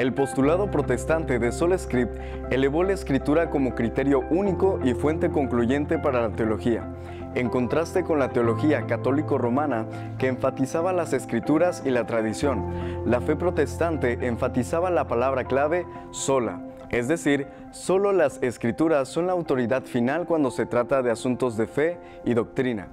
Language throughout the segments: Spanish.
El postulado protestante de Sola Script elevó la escritura como criterio único y fuente concluyente para la teología, en contraste con la teología católico-romana que enfatizaba las escrituras y la tradición. La fe protestante enfatizaba la palabra clave sola, es decir, solo las escrituras son la autoridad final cuando se trata de asuntos de fe y doctrina.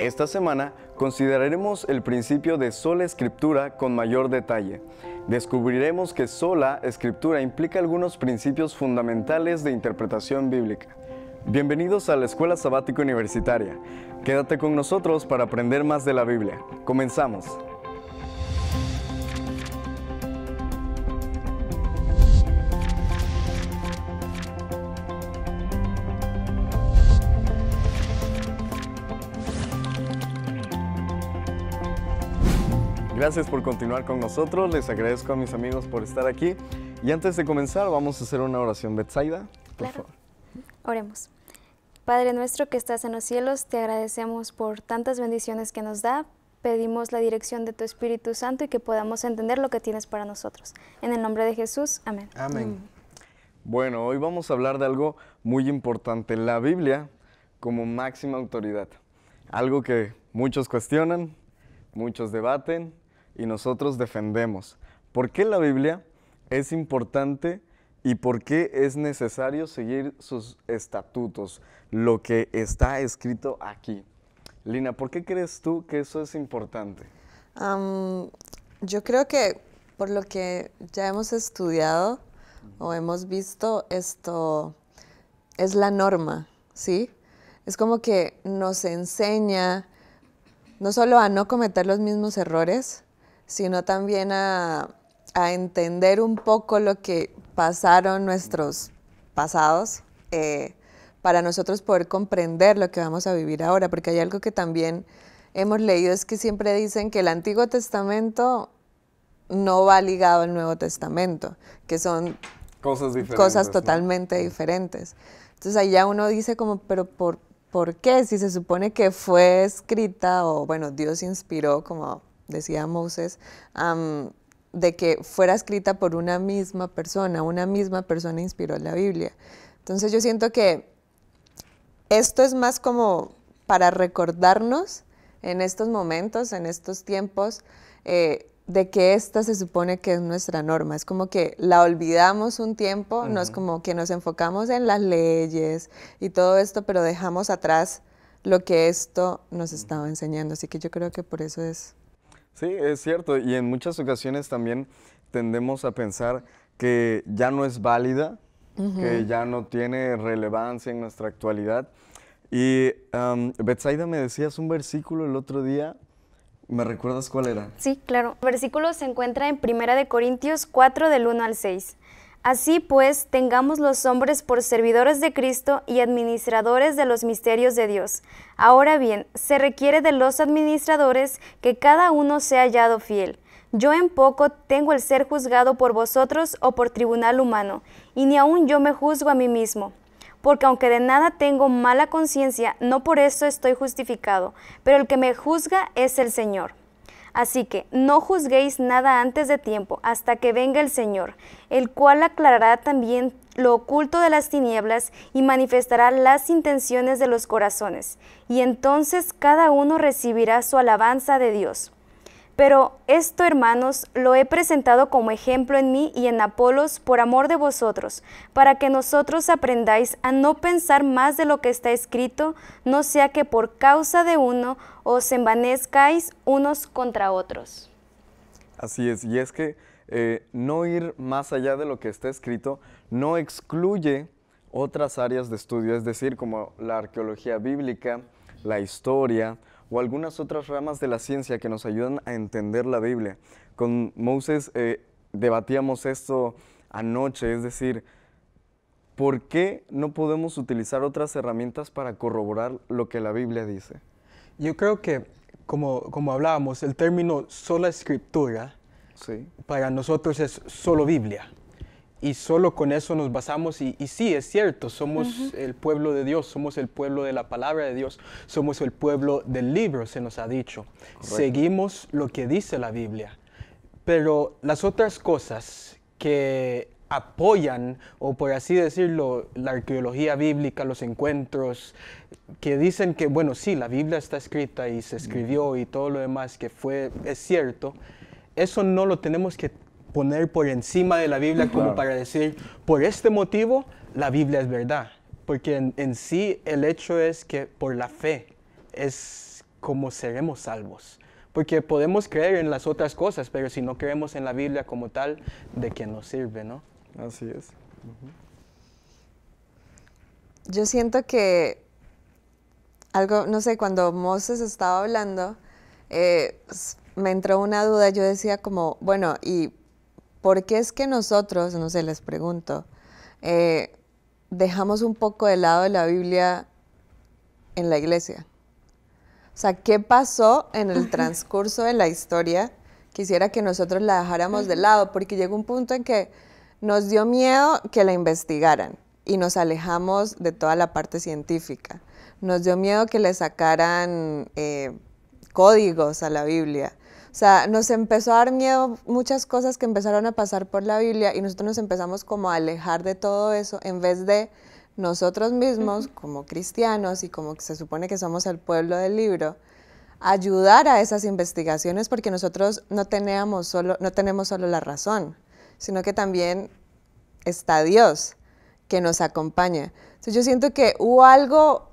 Esta semana Consideraremos el principio de sola escritura con mayor detalle. Descubriremos que sola escritura implica algunos principios fundamentales de interpretación bíblica. Bienvenidos a la Escuela Sabática Universitaria. Quédate con nosotros para aprender más de la Biblia. Comenzamos. Gracias por continuar con nosotros, les agradezco a mis amigos por estar aquí. Y antes de comenzar, vamos a hacer una oración. Betsaida, por favor. Oremos. Padre nuestro que estás en los cielos, te agradecemos por tantas bendiciones que nos da. Pedimos la dirección de tu Espíritu Santo y que podamos entender lo que tienes para nosotros. En el nombre de Jesús, amén. Amén. Bueno, hoy vamos a hablar de algo muy importante, la Biblia como máxima autoridad. Algo que muchos cuestionan, muchos debaten, y nosotros defendemos. ¿Por qué la Biblia es importante y por qué es necesario seguir sus estatutos, lo que está escrito aquí? Lina, ¿por qué crees tú que eso es importante? yo creo que por lo que ya hemos estudiado o hemos visto, esto es la norma, ¿sí? Es como que nos enseña no solo a no cometer los mismos errores, sino también a, entender un poco lo que pasaron nuestros pasados eh, para nosotros poder comprender lo que vamos a vivir ahora, porque hay algo que también hemos leído, es que siempre dicen que el Antiguo Testamento no va ligado al Nuevo Testamento, que son cosas, totalmente diferentes. Entonces ahí ya uno dice como, pero por, ¿por qué? Si se supone que fue escrita o bueno, Dios inspiró como decía Moses, de que fuera escrita por una misma persona, una misma persona inspiró la Biblia. Entonces yo siento que esto es más como para recordarnos en estos momentos, en estos tiempos, eh, de que esta se supone que es nuestra norma. Es como que la olvidamos un tiempo, no es como que nos enfocamos en las leyes y todo esto, pero dejamos atrás lo que esto nos estaba enseñando. Así que yo creo que por eso es Sí, es cierto. Y en muchas ocasiones también tendemos a pensar que ya no es válida, que ya no tiene relevancia en nuestra actualidad. Y Betsaida me decías un versículo el otro día. ¿Me recuerdas cuál era? Sí, claro. El versículo se encuentra en 1 Corintios 4 del 1 al 6. Así pues, tengamos los hombres por servidores de Cristo y administradores de los misterios de Dios. Ahora bien, se requiere de los administradores que cada uno sea hallado fiel. Yo en poco tengo el ser juzgado por vosotros o por tribunal humano, y ni aun yo me juzgo a mí mismo. Porque aunque de nada tengo mala conciencia, no por eso estoy justificado, pero el que me juzga es el Señor. Así que no juzguéis nada antes de tiempo, hasta que venga el Señor, el cual aclarará también lo oculto de las tinieblas y manifestará las intenciones de los corazones, y entonces cada uno recibirá su alabanza de Dios. Pero esto, hermanos, lo he presentado como ejemplo en mí y en Apolos por amor de vosotros, para que nosotros aprendáis a no pensar más de lo que está escrito, no sea que por causa de uno os envanezcáis unos contra otros. Así es, y es que eh, no ir más allá de lo que está escrito no excluye otras áreas de estudio, es decir, como la arqueología bíblica, la historia o algunas otras ramas de la ciencia que nos ayudan a entender la Biblia. Con Moses eh, debatíamos esto anoche, es decir, ¿por qué no podemos utilizar otras herramientas para corroborar lo que la Biblia dice? Yo creo que, como, como hablábamos, el término sola escritura para nosotros es solo Biblia. Y solo con eso nos basamos y, sí, es cierto, somos el pueblo de Dios, somos el pueblo de la palabra de Dios, somos el pueblo del libro, se nos ha dicho. Seguimos lo que dice la Biblia. Pero las otras cosas que apoyan, o por así decirlo, la arqueología bíblica, los encuentros, que dicen que, bueno, sí, la Biblia está escrita y se escribió y todo lo demás que fue, es cierto, eso no lo tenemos que poner por encima de la Biblia como para decir, por este motivo, la Biblia es verdad. Porque en, en sí el hecho es que por la fe es como seremos salvos. Porque podemos creer en las otras cosas, pero si no creemos en la Biblia como tal, ¿de qué nos sirve, no? Así es. Yo siento que algo, no sé, cuando Moses estaba hablando, eh, me entró una duda, yo decía como, bueno, ¿y por qué es que nosotros, no sé, les pregunto, eh, dejamos un poco de lado la Biblia en la iglesia? O sea, ¿qué pasó en el transcurso de la historia? Quisiera que nosotros la dejáramos de lado, porque llegó un punto en que nos dio miedo que la investigaran y nos alejamos de toda la parte científica. Nos dio miedo que le sacaran eh, códigos a la Biblia. O sea, nos empezó a dar miedo muchas cosas que empezaron a pasar por la Biblia y nosotros nos empezamos como a alejar de todo eso en vez de nosotros mismos como cristianos y como se supone que somos el pueblo del libro, ayudar a esas investigaciones porque nosotros no, teníamos solo, no tenemos solo la razón sino que también está Dios que nos acompaña. Entonces yo siento que hubo algo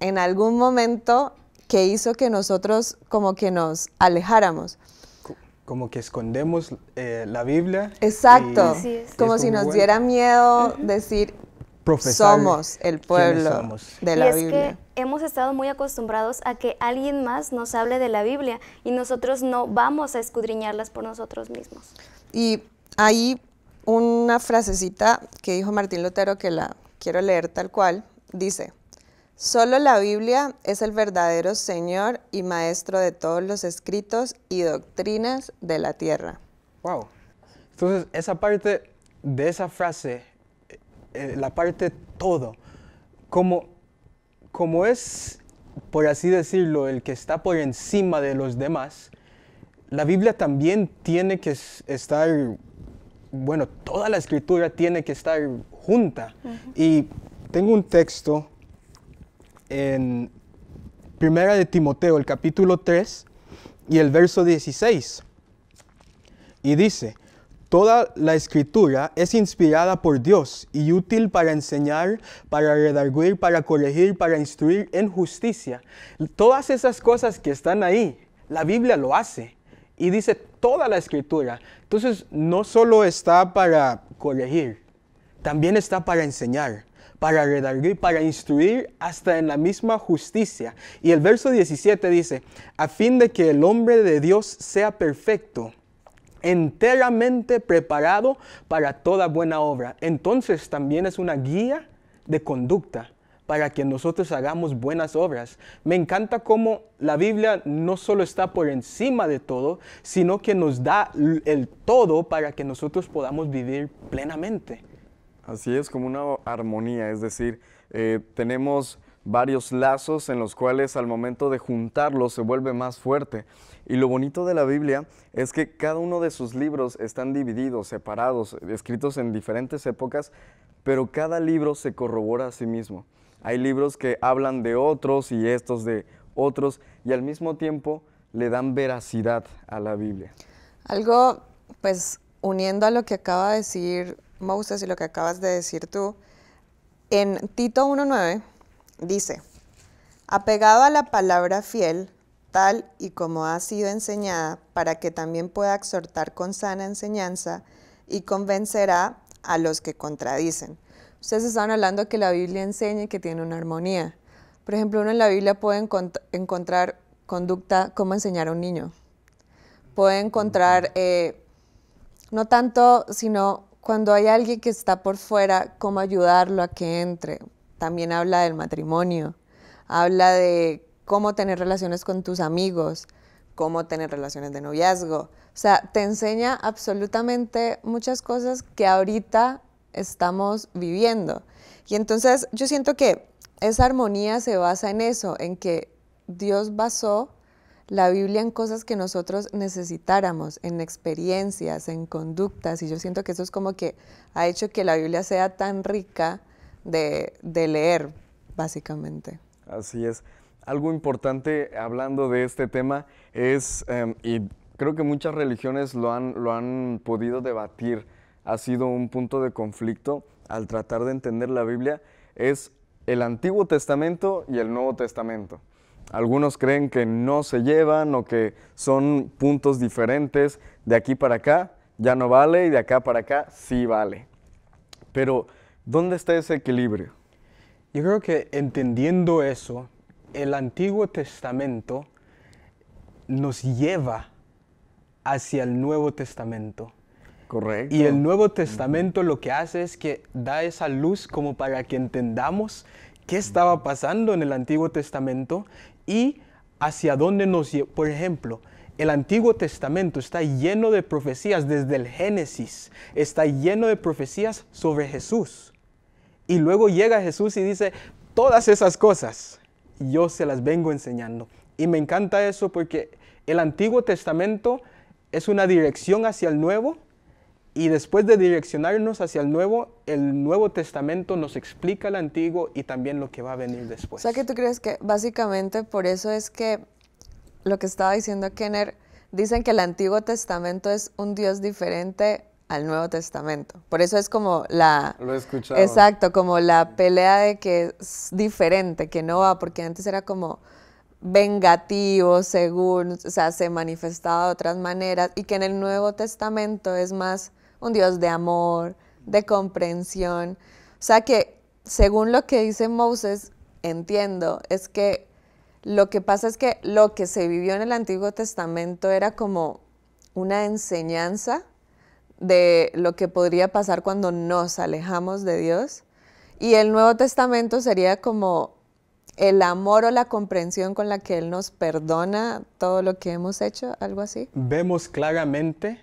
en algún momento que hizo que nosotros como que nos alejáramos. Como que escondemos eh, la Biblia. Exacto, como, si nos diera miedo decir, somos el pueblo de la y es Que hemos estado muy acostumbrados a que alguien más nos hable de la Biblia y nosotros no vamos a escudriñarlas por nosotros mismos. Y hay una frasecita que dijo Martín Lutero que la quiero leer tal cual. Dice, solo la Biblia es el verdadero Señor y Maestro de todos los escritos y doctrinas de la tierra. Wow. Entonces, esa parte de esa frase, eh, eh, la parte todo, como, como es, por así decirlo, el que está por encima de los demás, la Biblia también tiene que estar bueno, toda la escritura tiene que estar junta. Y tengo un texto en Primera de Timoteo, el capítulo 3 y el verso 16. Y dice, Toda la escritura es inspirada por Dios y útil para enseñar, para redarguir, para corregir, para instruir en justicia. Todas esas cosas que están ahí, la Biblia lo hace. Y dice toda la escritura. Entonces, no solo está para corregir, también está para enseñar, para redarguir, para instruir hasta en la misma justicia. Y el verso 17 dice, a fin de que el hombre de Dios sea perfecto enteramente preparado para toda buena obra. Entonces también es una guía de conducta para que nosotros hagamos buenas obras. Me encanta cómo la Biblia no solo está por encima de todo, sino que nos da el todo para que nosotros podamos vivir plenamente. Así es, como una armonía, es decir, eh, tenemos varios lazos en los cuales al momento de juntarlos se vuelve más fuerte. Y lo bonito de la Biblia es que cada uno de sus libros están divididos, separados, escritos en diferentes épocas, pero cada libro se corrobora a sí mismo. Hay libros que hablan de otros y estos de otros y al mismo tiempo le dan veracidad a la Biblia. Algo, pues, uniendo a lo que acaba de decir Moses y lo que acabas de decir tú, en Tito 1.9 dice, apegado a la palabra fiel, tal y como ha sido enseñada, para que también pueda exhortar con sana enseñanza y convencerá a los que contradicen. Ustedes estaban hablando que la Biblia enseña que tiene una armonía. Por ejemplo, uno en la Biblia puede encontrar conducta, cómo enseñar a un niño. Puede encontrar, eh, no tanto, sino cuando hay alguien que está por fuera, cómo ayudarlo a que entre. También habla del matrimonio, habla de cómo tener relaciones con tus amigos, cómo tener relaciones de noviazgo. O sea, te enseña absolutamente muchas cosas que ahorita estamos viviendo. Y entonces yo siento que esa armonía se basa en eso, en que Dios basó la Biblia en cosas que nosotros necesitáramos, en experiencias, en conductas, y yo siento que eso es como que ha hecho que la Biblia sea tan rica de, leer, básicamente. Así es. Algo importante hablando de este tema es, em, y creo que muchas religiones lo han, lo han podido debatir, ha sido un punto de conflicto al tratar de entender la Biblia es el Antiguo Testamento y el Nuevo Testamento. Algunos creen que no se llevan o que son puntos diferentes de aquí para acá, ya no vale, y de acá para acá sí vale. Pero, ¿dónde está ese equilibrio? Yo creo que entendiendo eso, el Antiguo Testamento nos lleva hacia el Nuevo Testamento. Y el Nuevo Testamento lo que hace es que da esa luz como para que entendamos qué estaba pasando en el Antiguo Testamento y hacia dónde nos lleva. Por ejemplo, el Antiguo Testamento está lleno de profecías desde el Génesis, está lleno de profecías sobre Jesús. Y luego llega Jesús y dice, todas esas cosas yo se las vengo enseñando. Y me encanta eso porque el Antiguo Testamento es una dirección hacia el Nuevo, y después de direccionarnos hacia el Nuevo, el Nuevo Testamento nos explica el Antiguo y también lo que va a venir después. O sea que tú crees que básicamente por eso es que lo que estaba diciendo Kenner, dicen que el Antiguo Testamento es un Dios diferente al Nuevo Testamento. Por eso es como la... Lo he escuchado. Exacto, como la pelea de que es diferente, que no va, porque antes era como vengativo, según, o sea, se manifestaba de otras maneras, y que en el Nuevo Testamento es más un Dios de amor, de comprensión. O sea que, según lo que dice Moses, entiendo, es que lo que pasa es que lo que se vivió en el Antiguo Testamento era como una enseñanza de lo que podría pasar cuando nos alejamos de Dios. Y el Nuevo Testamento sería como el amor o la comprensión con la que Él nos perdona todo lo que hemos hecho, algo así. Vemos claramente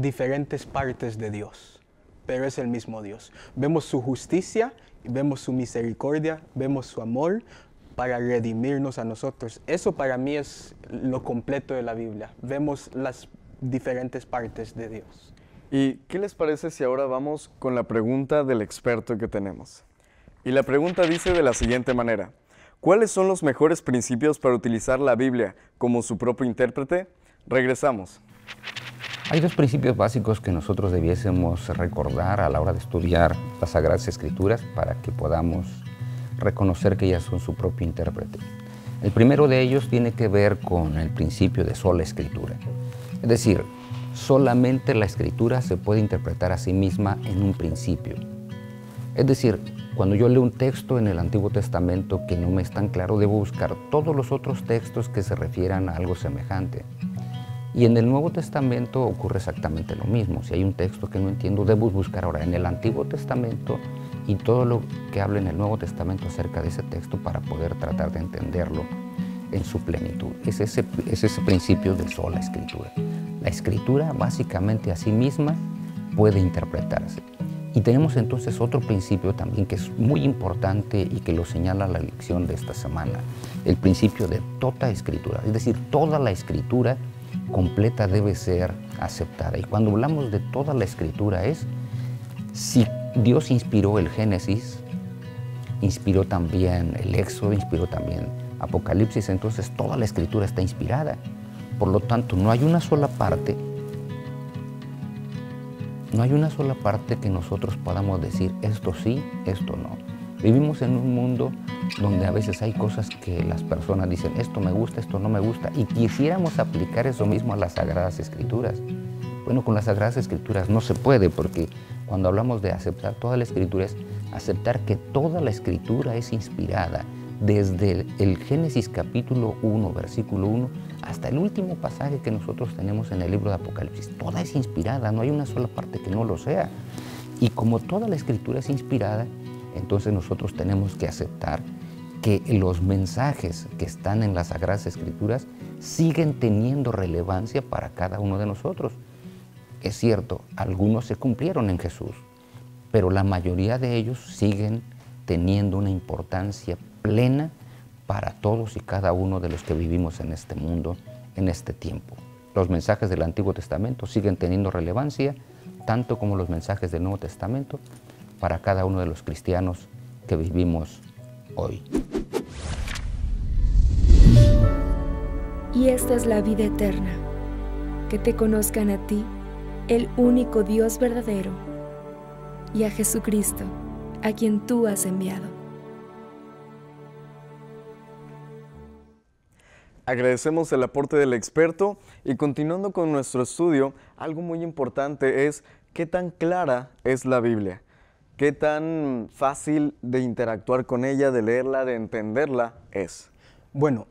diferentes partes de Dios, pero es el mismo Dios. Vemos su justicia, vemos su misericordia, vemos su amor para redimirnos a nosotros. Eso para mí es lo completo de la Biblia. Vemos las diferentes partes de Dios. ¿Y qué les parece si ahora vamos con la pregunta del experto que tenemos? Y la pregunta dice de la siguiente manera. ¿Cuáles son los mejores principios para utilizar la Biblia como su propio intérprete? Regresamos. Hay dos principios básicos que nosotros debiésemos recordar a la hora de estudiar las Sagradas Escrituras para que podamos reconocer que ellas son su propio intérprete. El primero de ellos tiene que ver con el principio de sola escritura. Es decir, solamente la escritura se puede interpretar a sí misma en un principio. Es decir, cuando yo leo un texto en el Antiguo Testamento que no me es tan claro, debo buscar todos los otros textos que se refieran a algo semejante. Y en el Nuevo Testamento ocurre exactamente lo mismo. Si hay un texto que no entiendo, debo buscar ahora en el Antiguo Testamento y todo lo que habla en el Nuevo Testamento acerca de ese texto para poder tratar de entenderlo en su plenitud. Es ese, es ese principio de sola escritura. La escritura básicamente a sí misma puede interpretarse. Y tenemos entonces otro principio también que es muy importante y que lo señala la lección de esta semana, el principio de toda escritura, es decir, toda la escritura completa debe ser aceptada. Y cuando hablamos de toda la escritura es, si Dios inspiró el Génesis, inspiró también el Éxodo, inspiró también Apocalipsis, entonces toda la escritura está inspirada. Por lo tanto, no hay una sola parte, no hay una sola parte que nosotros podamos decir esto sí, esto no. Vivimos en un mundo donde a veces hay cosas que las personas dicen, esto me gusta, esto no me gusta, y quisiéramos aplicar eso mismo a las Sagradas Escrituras. Bueno, con las Sagradas Escrituras no se puede, porque cuando hablamos de aceptar toda la Escritura es aceptar que toda la Escritura es inspirada, desde el, Génesis capítulo 1, versículo 1, hasta el último pasaje que nosotros tenemos en el libro de Apocalipsis. Toda es inspirada, no hay una sola parte que no lo sea. Y como toda la Escritura es inspirada, entonces nosotros tenemos que aceptar que los mensajes que están en las Sagradas Escrituras siguen teniendo relevancia para cada uno de nosotros. Es cierto, algunos se cumplieron en Jesús, pero la mayoría de ellos siguen teniendo una importancia plena para todos y cada uno de los que vivimos en este mundo, en este tiempo. Los mensajes del Antiguo Testamento siguen teniendo relevancia, tanto como los mensajes del Nuevo Testamento, para cada uno de los cristianos que vivimos hoy. Y esta es la vida eterna, que te conozcan a ti, el único Dios verdadero, y a Jesucristo, a quien tú has enviado. Agradecemos el aporte del experto y continuando con nuestro estudio, algo muy importante es qué tan clara es la Biblia. ¿Qué tan fácil de interactuar con ella, de leerla, de entenderla es? Bueno,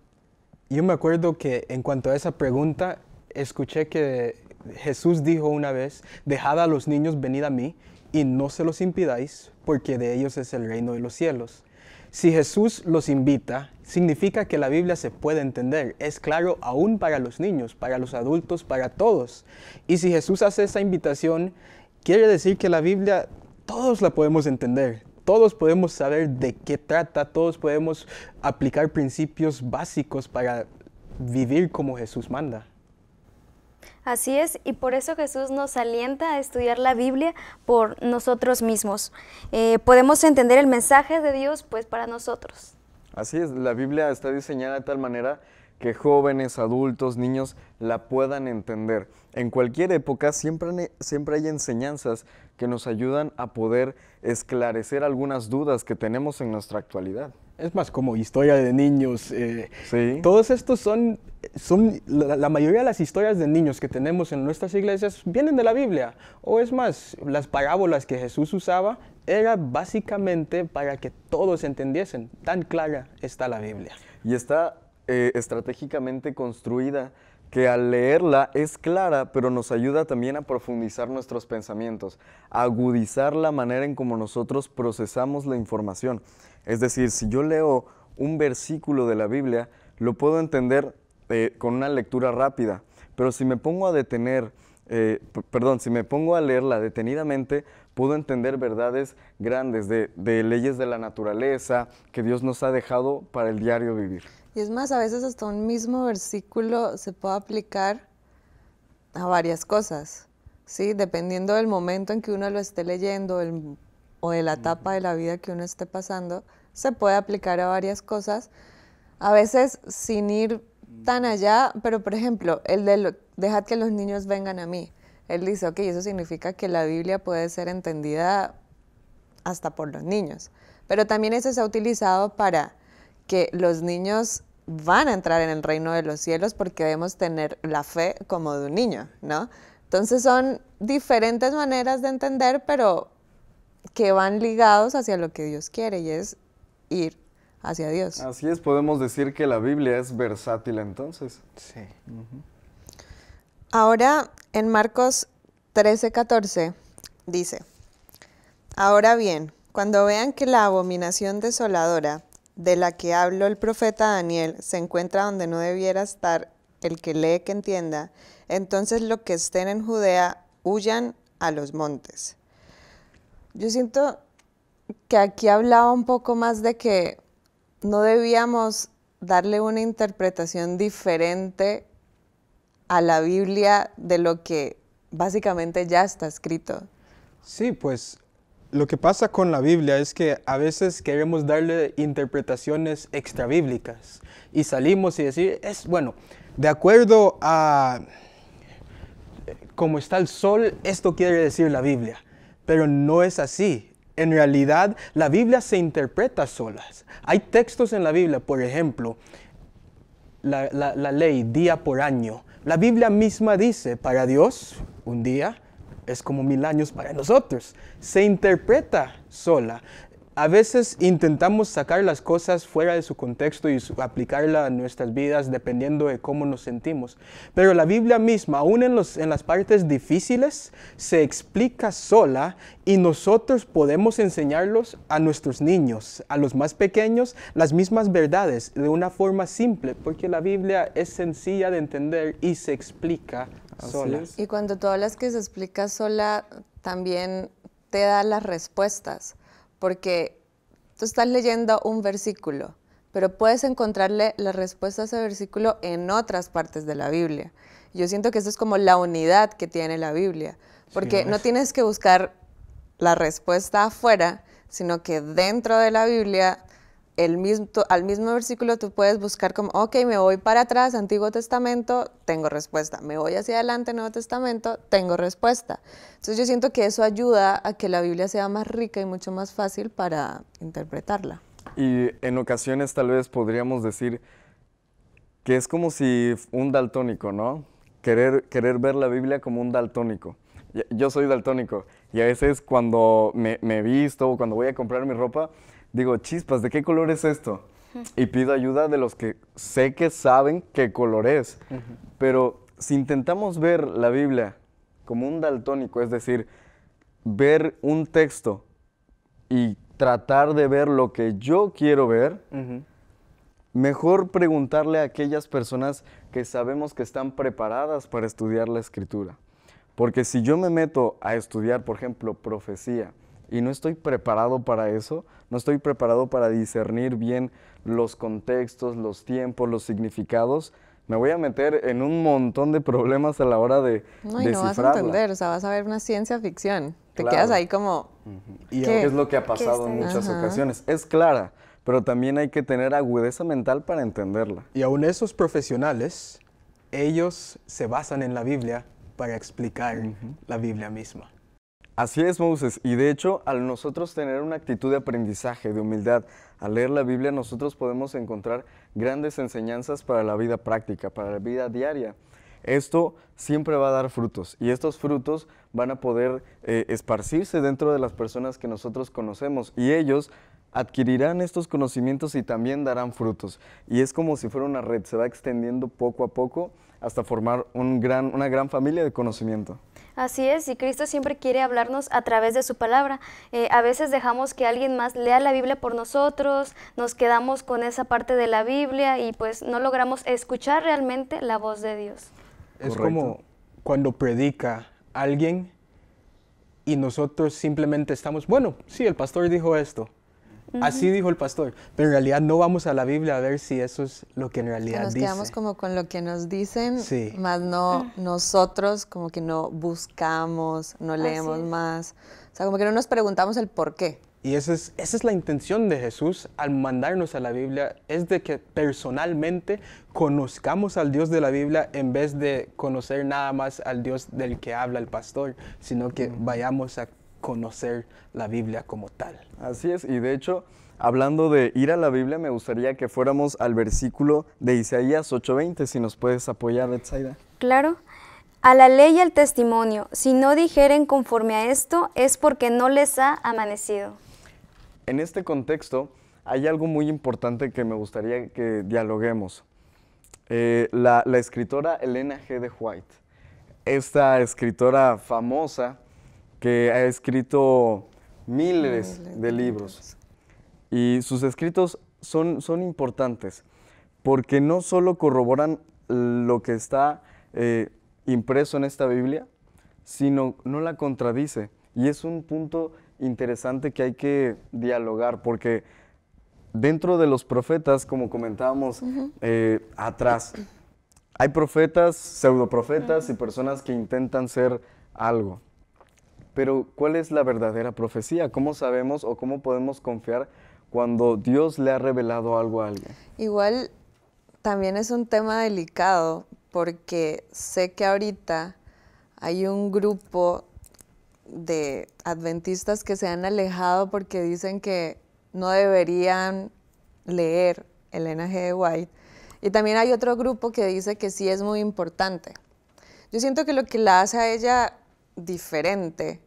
yo me acuerdo que en cuanto a esa pregunta, escuché que Jesús dijo una vez, dejad a los niños venid a mí y no se los impidáis, porque de ellos es el reino de los cielos. Si Jesús los invita, significa que la Biblia se puede entender, es claro aún para los niños, para los adultos, para todos. Y si Jesús hace esa invitación, quiere decir que la Biblia todos la podemos entender, todos podemos saber de qué trata, todos podemos aplicar principios básicos para vivir como Jesús manda. Así es, y por eso Jesús nos alienta a estudiar la Biblia por nosotros mismos. Eh, podemos entender el mensaje de Dios pues para nosotros. Así es, la Biblia está diseñada de tal manera que jóvenes, adultos, niños la puedan entender. En cualquier época siempre, e, siempre hay enseñanzas que nos ayudan a poder esclarecer algunas dudas que tenemos en nuestra actualidad. Es más como historia de niños. Eh, sí. Todos estos son, son la, mayoría de las historias de niños que tenemos en nuestras iglesias vienen de la Biblia. O es más, las parábolas que Jesús usaba era básicamente para que todos entendiesen. Tan clara está la Biblia. Y está eh, estratégicamente construida que al leerla es clara, pero nos ayuda también a profundizar nuestros pensamientos, agudizar la manera en como nosotros procesamos la información. Es decir, si yo leo un versículo de la Biblia, lo puedo entender eh, con una lectura rápida, pero si me pongo a detener, eh, perdón, si me pongo a leerla detenidamente, puedo entender verdades grandes de leyes de la naturaleza que Dios nos ha dejado para el diario vivir. Y es más, a veces hasta un mismo versículo se puede aplicar a varias cosas, ¿sí? Dependiendo del momento en que uno lo esté leyendo o de la etapa de la vida que uno esté pasando, se puede aplicar a varias cosas, a veces sin ir tan mm. allá, pero por ejemplo, el de dejad que los niños vengan a mí. Él dice, ok, eso significa que la Biblia puede ser entendida hasta por los niños, pero también eso se ha utilizado para que los niños van a entrar en el reino de los cielos porque debemos tener la fe como de un niño, ¿no? Entonces son diferentes maneras de entender, pero que van ligados hacia lo que Dios quiere y es ir hacia Dios. Así es, podemos decir que la Biblia es versátil entonces. Sí. Ahora, en Marcos 13, 14, dice, Ahora bien, cuando vean que la abominación desoladora de la que habló el profeta Daniel se encuentra donde no debiera estar, el que lee que entienda, entonces los que estén en Judea huyan a los montes. Yo siento que aquí hablaba un poco más de que no debíamos darle una interpretación diferente a la Biblia de lo que básicamente ya está escrito. Sí, pues lo que pasa con la Biblia es que a veces queremos darle interpretaciones extrabíblicas y salimos y decir, es bueno, de acuerdo a cómo está el sol, esto quiere decir la Biblia. Pero no es así. En realidad, la Biblia se interpreta solas. Hay textos en la Biblia, por ejemplo, la ley día por año. La Biblia misma dice, para Dios, un día, es como mil años para nosotros. Se interpreta sola. A veces intentamos sacar las cosas fuera de su contexto y aplicarla a nuestras vidas dependiendo de cómo nos sentimos. Pero la Biblia misma, aún en, en las partes difíciles, se explica sola y nosotros podemos enseñarlos a nuestros niños, a los más pequeños, las mismas verdades de una forma simple, porque la Biblia es sencilla de entender y se explica y cuando tú hablas que se explica sola, también te da las respuestas, porque tú estás leyendo un versículo, pero puedes encontrarle las respuestas a ese versículo en otras partes de la Biblia. Yo siento que eso es como la unidad que tiene la Biblia, porque no tienes que buscar la respuesta afuera, sino que dentro de la Biblia el mismo, al mismo versículo tú puedes buscar como, ok, me voy para atrás, Antiguo Testamento, tengo respuesta. Me voy hacia adelante, Nuevo Testamento, tengo respuesta. Entonces yo siento que eso ayuda a que la Biblia sea más rica y mucho más fácil para interpretarla. Y en ocasiones tal vez podríamos decir que es como si un daltónico, ¿no? Querer, querer ver la Biblia como un daltónico. Yo soy daltónico y a veces cuando me, me visto o cuando voy a comprar mi ropa, digo, chispas, ¿de qué color es esto? Y pido ayuda de los que sé que saben qué color es. Pero si intentamos ver la Biblia como un daltónico, es decir, ver un texto y tratar de ver lo que yo quiero ver, mejor preguntarle a aquellas personas que sabemos que están preparadas para estudiar la escritura. Porque si yo me meto a estudiar, por ejemplo, profecía, y no estoy preparado para eso, no estoy preparado para discernir bien los contextos, los tiempos, los significados, me voy a meter en un montón de problemas a la hora de... No, no a entender, o sea, vas a ver una ciencia ficción, te quedas ahí como... Y es lo que ha pasado en muchas ocasiones, es clara, pero también hay que tener agudeza mental para entenderla. Y aún esos profesionales, ellos se basan en la Biblia para explicar la Biblia misma. Así es, Moses. Y de hecho, al nosotros tener una actitud de aprendizaje, de humildad, al leer la Biblia, nosotros podemos encontrar grandes enseñanzas para la vida práctica, para la vida diaria. Esto siempre va a dar frutos y estos frutos van a poder eh, esparcirse dentro de las personas que nosotros conocemos y ellos adquirirán estos conocimientos y también darán frutos. Y es como si fuera una red, se va extendiendo poco a poco hasta formar un gran, una gran familia de conocimiento. Así es, y Cristo siempre quiere hablarnos a través de su palabra. Eh, a veces dejamos que alguien más lea la Biblia por nosotros, nos quedamos con esa parte de la Biblia y pues no logramos escuchar realmente la voz de Dios. Es como cuando predica alguien y nosotros simplemente estamos, bueno, sí, el pastor dijo esto, Así dijo el pastor. Pero en realidad no vamos a la Biblia a ver si eso es lo que en realidad nos Nos quedamos como con lo que nos dicen, más no ah. nosotros como que no buscamos, no leemos más. O sea, como que no nos preguntamos el por qué. Y esa es, esa es la intención de Jesús al mandarnos a la Biblia, es de que personalmente conozcamos al Dios de la Biblia en vez de conocer nada más al Dios del que habla el pastor, sino que mm. vayamos a conocer la Biblia como tal. Así es, y de hecho, hablando de ir a la Biblia, me gustaría que fuéramos al versículo de Isaías 8:20, si nos puedes apoyar, Etsaida. Claro. A la ley y al testimonio, si no dijeren conforme a esto, es porque no les ha amanecido. En este contexto, hay algo muy importante que me gustaría que dialoguemos. Eh, la, la escritora Elena G. de White, esta escritora famosa, que ha escrito miles, de libros. Y sus escritos son, son importantes porque no solo corroboran lo que está eh, impreso en esta Biblia, sino no la contradice. Y es un punto interesante que hay que dialogar, porque dentro de los profetas, como comentábamos eh, atrás, hay profetas, pseudoprofetas y personas que intentan ser algo. Pero ¿cuál es la verdadera profecía? ¿Cómo sabemos o cómo podemos confiar cuando Dios le ha revelado algo a alguien? Igual también es un tema delicado porque sé que ahorita hay un grupo de adventistas que se han alejado porque dicen que no deberían leer Elena G. de White. Y también hay otro grupo que dice que sí es muy importante. Yo siento que lo que la hace a ella diferente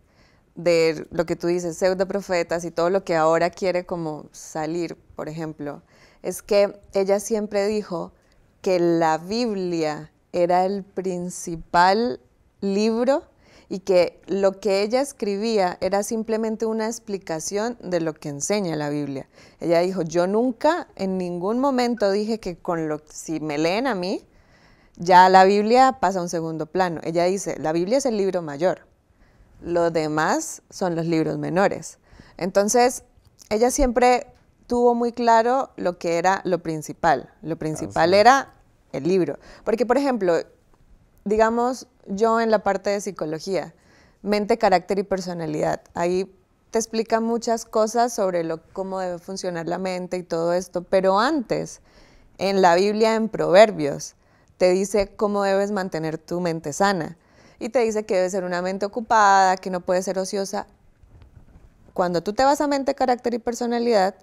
de lo que tú dices, profetas y todo lo que ahora quiere como salir, por ejemplo, es que ella siempre dijo que la Biblia era el principal libro y que lo que ella escribía era simplemente una explicación de lo que enseña la Biblia. Ella dijo, yo nunca en ningún momento dije que con lo si me leen a mí, ya la Biblia pasa a un segundo plano. Ella dice, la Biblia es el libro mayor. Lo demás son los libros menores. Entonces, ella siempre tuvo muy claro lo que era lo principal. Lo principal era el libro. Porque, por ejemplo, digamos, yo en la parte de psicología, mente, carácter y personalidad, ahí te explica muchas cosas sobre cómo debe funcionar la mente y todo esto, pero antes, en la Biblia, en Proverbios, te dice cómo debes mantener tu mente sana y te dice que debe ser una mente ocupada, que no puede ser ociosa. Cuando tú te vas a mente, carácter y personalidad,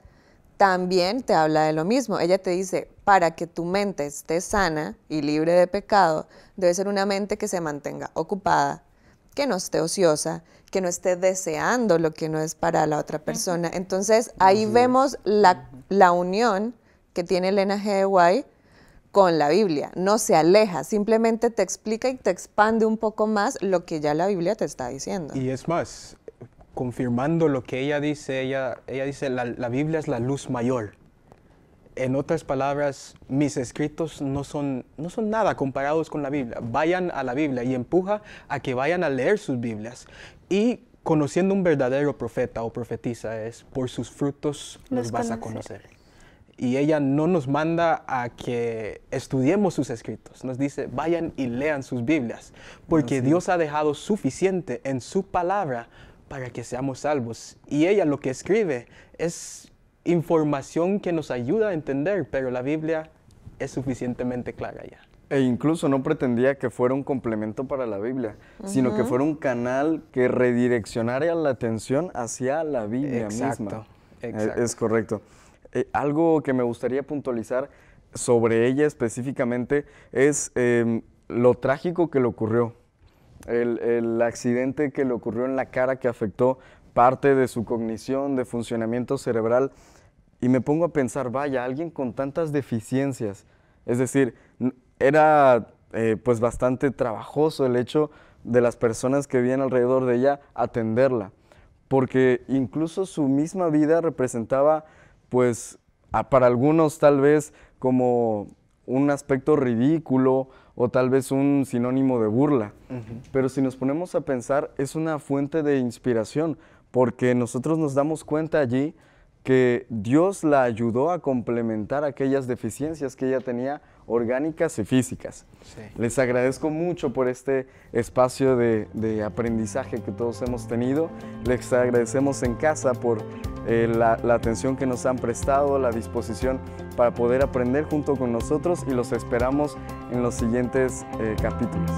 también te habla de lo mismo. Ella te dice, para que tu mente esté sana y libre de pecado, debe ser una mente que se mantenga ocupada, que no esté ociosa, que no esté deseando lo que no es para la otra persona. Entonces ahí vemos la, unión que tiene Elena G. White con la Biblia, no se aleja, simplemente te explica y te expande un poco más lo que ya la Biblia te está diciendo. Y es más, confirmando lo que ella dice, ella, ella dice, la, Biblia es la luz mayor. En otras palabras, mis escritos no son, no son nada comparados con la Biblia. Vayan a la Biblia y empuja a que vayan a leer sus Biblias. Y conociendo un verdadero profeta o profetisa es, por sus frutos los, vas a conocer y ella no nos manda a que estudiemos sus escritos, nos dice, vayan y lean sus Biblias, porque Dios ha dejado suficiente en su palabra para que seamos salvos. Y ella lo que escribe es información que nos ayuda a entender, pero la Biblia es suficientemente clara ya. E incluso no pretendía que fuera un complemento para la Biblia, sino que fuera un canal que redireccionara la atención hacia la Biblia misma. Exacto. E, es correcto. Eh, algo que me gustaría puntualizar sobre ella específicamente es em, lo trágico que le ocurrió, el, accidente que le ocurrió en la cara que afectó parte de su cognición, de funcionamiento cerebral, y me pongo a pensar, vaya, alguien con tantas deficiencias, es decir, era eh, pues bastante trabajoso el hecho de las personas que vivían alrededor de ella atenderla, porque incluso su misma vida representaba pues para algunos tal vez como un aspecto ridículo o tal vez un sinónimo de burla. Pero si nos ponemos a pensar, es una fuente de inspiración, porque nosotros nos damos cuenta allí que Dios la ayudó a complementar aquellas deficiencias que ella tenía orgánicas y físicas. Les agradezco mucho por este espacio de, aprendizaje que todos hemos tenido. Les agradecemos en casa por eh, la, atención que nos han prestado, la disposición para poder aprender junto con nosotros y los esperamos en los siguientes eh, capítulos.